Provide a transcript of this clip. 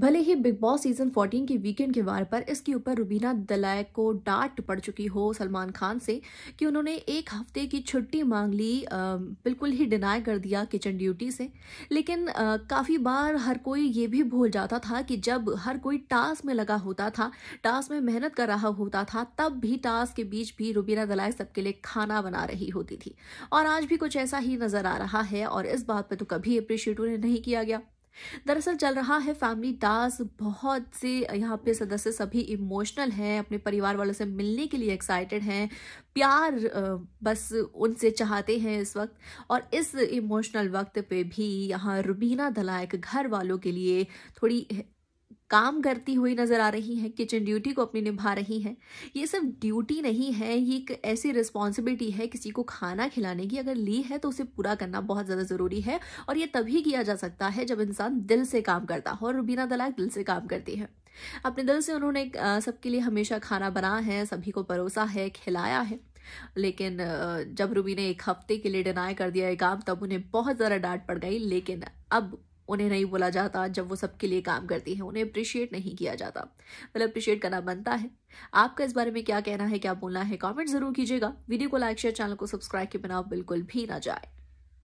भले ही big boss season 14 के weekend के वार पर इसके ऊपर रुबीना दलाय को डांट पड़ चुकी हो सलमान खान से कि उन्होंने एक हफ्ते की छुट्टी मांग ली बिल्कुल ही डिनाई कर दिया किचन ड्यूटी से लेकिन काफ़ी बार हर कोई ये भी भूल जाता था कि जब हर कोई टास्क में लगा होता था टास्क में मेहनत कर रहा होता था तब भी टास्क के बीच भी रुबीना दलाय सबके लिए खाना बना रही होती थी और आज भी कुछ ऐसा ही नज़र आ रहा है और इस बात पर तो कभी अप्रिशिएट उन्हें नहीं किया गया दरअसल चल रहा है फैमिली दास बहुत से यहाँ पे सदस्य सभी इमोशनल हैं अपने परिवार वालों से मिलने के लिए एक्साइटेड हैं प्यार बस उनसे चाहते हैं इस वक्त और इस इमोशनल वक्त पे भी यहाँ रुबीना धलायक घर वालों के लिए थोड़ी काम करती हुई नज़र आ रही हैं किचन ड्यूटी को अपनी निभा रही हैं ये सब ड्यूटी नहीं है ये एक ऐसी रिस्पॉन्सिबिलिटी है किसी को खाना खिलाने की अगर ली है तो उसे पूरा करना बहुत ज़्यादा ज़रूरी है और ये तभी किया जा सकता है जब इंसान दिल से काम करता हो और रुबीना दलाक दिल से काम करती है अपने दिल से उन्होंने सबके लिए हमेशा खाना बना है सभी को परोसा है खिलाया है लेकिन जब रूबी ने एक हफ्ते के लिए डिनाई कर दिया ये काम तब उन्हें बहुत ज़्यादा डांट पड़ गई लेकिन अब उन्हें नहीं बोला जाता जब वो सबके लिए काम करती हैं उन्हें अप्रिशिएट नहीं किया जाता मतलब अप्रिशिएट करना बनता है आपका इस बारे में क्या कहना है क्या बोलना है कॉमेंट जरूर कीजिएगा वीडियो को लाइक शेयर चैनल को सब्सक्राइब के बिना बिल्कुल भी ना जाए